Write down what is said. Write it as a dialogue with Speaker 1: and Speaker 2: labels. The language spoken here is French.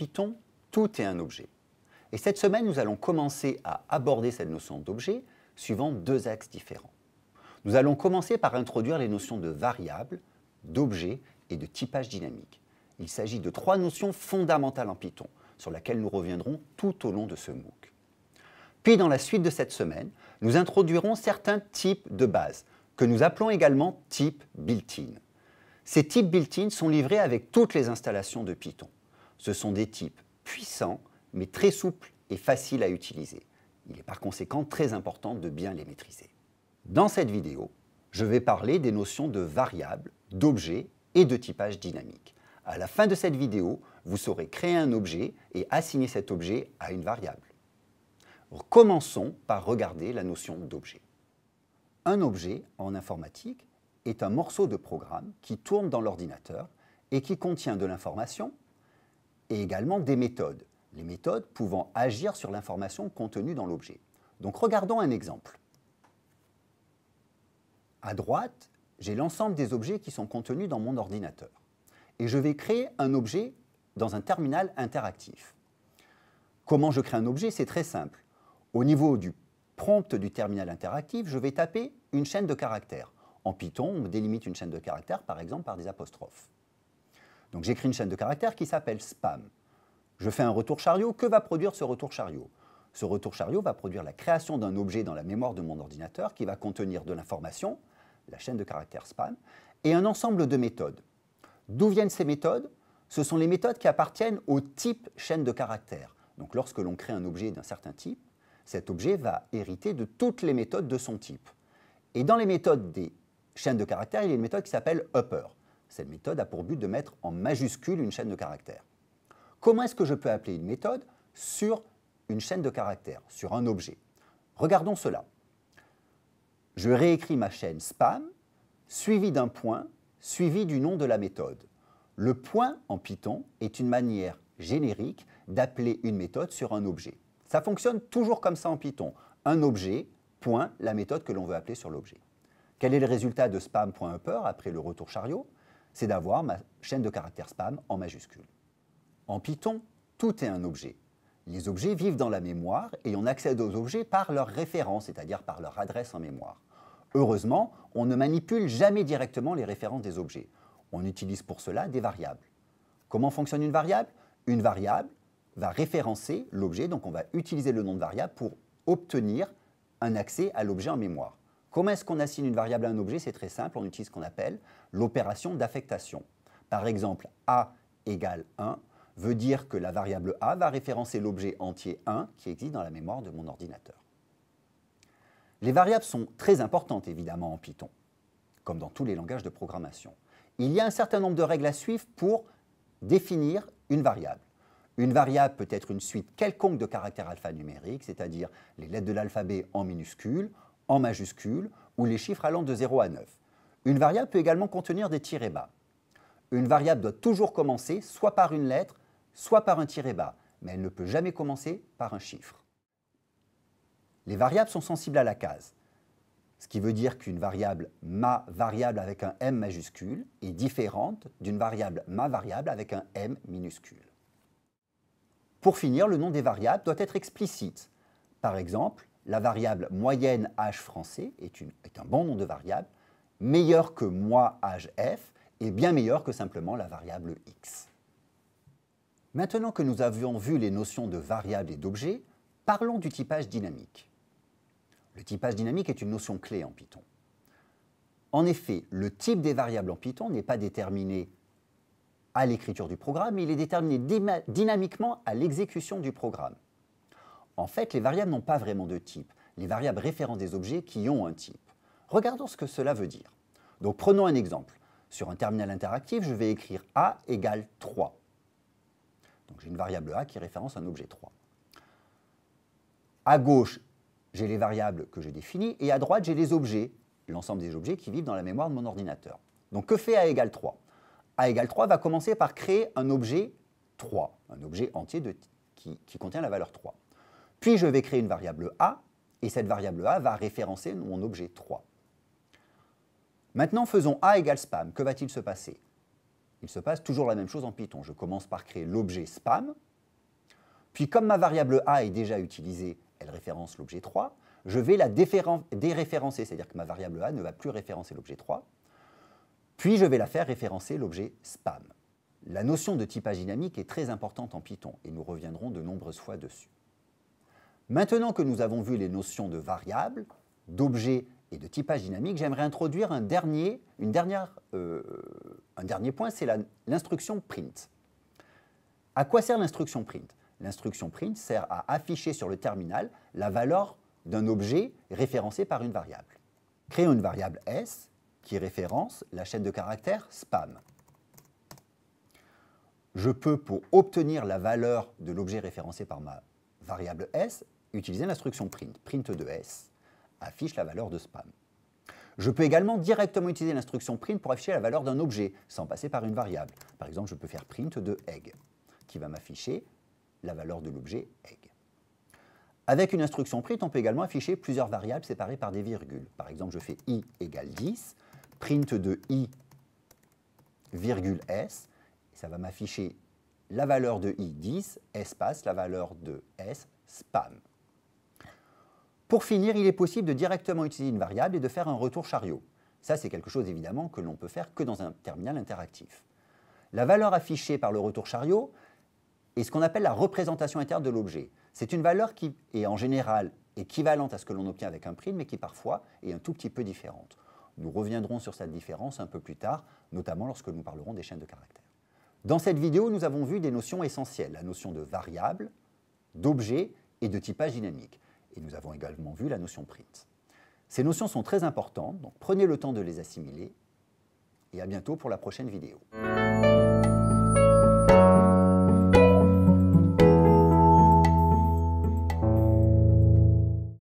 Speaker 1: Python, tout est un objet. Et cette semaine, nous allons commencer à aborder cette notion d'objet suivant deux axes différents. Nous allons commencer par introduire les notions de variable, d'objet et de typage dynamique. Il s'agit de trois notions fondamentales en Python, sur lesquelles nous reviendrons tout au long de ce MOOC. Puis, dans la suite de cette semaine, nous introduirons certains types de bases, que nous appelons également types built-in. Ces types built-in sont livrés avec toutes les installations de Python. Ce sont des types puissants, mais très souples et faciles à utiliser. Il est par conséquent très important de bien les maîtriser. Dans cette vidéo, je vais parler des notions de variables, d'objets et de typage dynamique. À la fin de cette vidéo, vous saurez créer un objet et assigner cet objet à une variable. Commençons par regarder la notion d'objet. Un objet, en informatique, est un morceau de programme qui tourne dans l'ordinateur et qui contient de l'information et également des méthodes, les méthodes pouvant agir sur l'information contenue dans l'objet. Donc regardons un exemple. À droite, j'ai l'ensemble des objets qui sont contenus dans mon ordinateur. Et je vais créer un objet dans un terminal interactif. Comment je crée un objet C'est très simple. Au niveau du prompt du terminal interactif, je vais taper une chaîne de caractères. En Python, on délimite une chaîne de caractères, par exemple, par des apostrophes. Donc j'écris une chaîne de caractères qui s'appelle spam. Je fais un retour chariot. Que va produire ce retour chariot Ce retour chariot va produire la création d'un objet dans la mémoire de mon ordinateur qui va contenir de l'information, la chaîne de caractères spam, et un ensemble de méthodes. D'où viennent ces méthodes Ce sont les méthodes qui appartiennent au type chaîne de caractères. Donc lorsque l'on crée un objet d'un certain type, cet objet va hériter de toutes les méthodes de son type. Et dans les méthodes des chaînes de caractères, il y a une méthode qui s'appelle upper. Cette méthode a pour but de mettre en majuscule une chaîne de caractères. Comment est-ce que je peux appeler une méthode sur une chaîne de caractères, sur un objet Regardons cela. Je réécris ma chaîne spam, suivie d'un point, suivi du nom de la méthode. Le point en Python est une manière générique d'appeler une méthode sur un objet. Ça fonctionne toujours comme ça en Python. Un objet, point, la méthode que l'on veut appeler sur l'objet. Quel est le résultat de spam.upper après le retour chariot c'est d'avoir ma chaîne de caractères spam en majuscule. En Python, tout est un objet. Les objets vivent dans la mémoire et on accède aux objets par leur référence, c'est-à-dire par leur adresse en mémoire. Heureusement, on ne manipule jamais directement les références des objets. On utilise pour cela des variables. Comment fonctionne une variable Une variable va référencer l'objet, donc on va utiliser le nom de variable pour obtenir un accès à l'objet en mémoire. Comment est-ce qu'on assigne une variable à un objet C'est très simple, on utilise ce qu'on appelle l'opération d'affectation. Par exemple, a égale 1 veut dire que la variable a va référencer l'objet entier 1 qui existe dans la mémoire de mon ordinateur. Les variables sont très importantes évidemment en Python, comme dans tous les langages de programmation. Il y a un certain nombre de règles à suivre pour définir une variable. Une variable peut être une suite quelconque de caractères alphanumériques, c'est-à-dire les lettres de l'alphabet en minuscules, en majuscule ou les chiffres allant de 0 à 9. Une variable peut également contenir des tirets bas. Une variable doit toujours commencer soit par une lettre, soit par un tiret bas, mais elle ne peut jamais commencer par un chiffre. Les variables sont sensibles à la case, ce qui veut dire qu'une variable ma variable avec un m majuscule est différente d'une variable ma variable avec un m minuscule. Pour finir, le nom des variables doit être explicite. Par exemple, la variable moyenne âge français est, un bon nom de variable, meilleur que moi âge f, et bien meilleur que simplement la variable x. Maintenant que nous avions vu les notions de variables et d'objets, parlons du typage dynamique. Le typage dynamique est une notion clé en Python. En effet, le type des variables en Python n'est pas déterminé à l'écriture du programme, mais il est déterminé dynamiquement à l'exécution du programme. En fait, les variables n'ont pas vraiment de type, les variables référent des objets qui ont un type. Regardons ce que cela veut dire. Donc prenons un exemple. Sur un terminal interactif, je vais écrire A égale 3. Donc j'ai une variable A qui référence un objet 3. À gauche, j'ai les variables que j'ai définies et à droite, j'ai les objets, l'ensemble des objets qui vivent dans la mémoire de mon ordinateur. Donc que fait A égale 3 A égale 3 va commencer par créer un objet 3, un objet entier qui, qui contient la valeur 3. Puis je vais créer une variable a, et cette variable a va référencer mon objet 3. Maintenant, faisons a égale spam. Que va-t-il se passer Il se passe toujours la même chose en Python. Je commence par créer l'objet spam, puis comme ma variable a est déjà utilisée, elle référence l'objet 3, je vais la déréférencer, c'est-à-dire que ma variable a ne va plus référencer l'objet 3, puis je vais la faire référencer l'objet spam. La notion de typage dynamique est très importante en Python et nous reviendrons de nombreuses fois dessus. Maintenant que nous avons vu les notions de variables, d'objets et de typage dynamique, j'aimerais introduire un dernier, euh, un dernier point, c'est l'instruction print. À quoi sert l'instruction print L'instruction print sert à afficher sur le terminal la valeur d'un objet référencé par une variable. Créons une variable S qui référence la chaîne de caractères spam. Je peux, pour obtenir la valeur de l'objet référencé par ma variable S, utiliser l'instruction print, print de s, affiche la valeur de spam. Je peux également directement utiliser l'instruction print pour afficher la valeur d'un objet, sans passer par une variable. Par exemple, je peux faire print de egg, qui va m'afficher la valeur de l'objet egg. Avec une instruction print, on peut également afficher plusieurs variables séparées par des virgules. Par exemple, je fais i égale 10, print de i, virgule s, et ça va m'afficher la valeur de i, 10, espace, la valeur de s, spam. Pour finir, il est possible de directement utiliser une variable et de faire un retour chariot. Ça, c'est quelque chose évidemment que l'on peut faire que dans un terminal interactif. La valeur affichée par le retour chariot est ce qu'on appelle la représentation interne de l'objet. C'est une valeur qui est en général équivalente à ce que l'on obtient avec un print, mais qui parfois est un tout petit peu différente. Nous reviendrons sur cette différence un peu plus tard, notamment lorsque nous parlerons des chaînes de caractères. Dans cette vidéo, nous avons vu des notions essentielles, la notion de variable, d'objet et de typage dynamique. Et nous avons également vu la notion print. Ces notions sont très importantes, donc prenez le temps de les assimiler. Et à bientôt pour la prochaine vidéo.